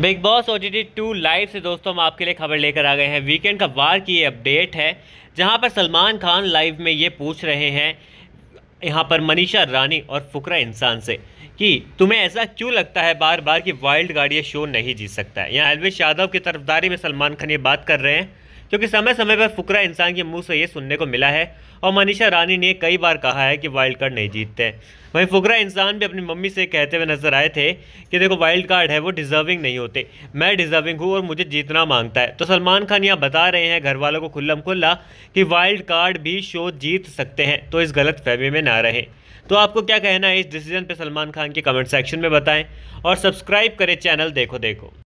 big Boss O T two live से दोस्तों हम आपके लिए खबर लेकर आ गए हैं वीकेंड का वार की ये अपडेट है जहां पर सलमान खान लाइव में ये पूछ रहे हैं यहाँ पर मनीषा रानी और फुकरा इंसान से कि तुम्हें ऐसा क्यों लगता है बार बार कि वाइल्ड गाड़ी शो नहीं जीत सकता है यहाँ एलविश यादव की तरफदारी में सलमान खान ये बात कर रहे हैं क्योंकि समय समय पर फुकरा इंसान के मुंह से ये सुनने को मिला है और मनीषा रानी ने कई बार कहा है कि वाइल्ड कार्ड नहीं जीतते वहीं फुकरा इंसान भी अपनी मम्मी से कहते हुए नजर आए थे कि देखो वाइल्ड कार्ड है वो डिजर्विंग नहीं होते मैं डिजर्विंग हूँ और मुझे जीतना मांगता है तो सलमान खान यहाँ बता रहे हैं घर वालों को खुल्लम खुल्ला कि वाइल्ड कार्ड भी शो जीत सकते हैं तो इस गलत फहमी में ना रहें तो आपको क्या कहना है इस डिसीजन पे सलमान खान के कमेंट सेक्शन में बताएं और सब्सक्राइब करें चैनल देखो देखो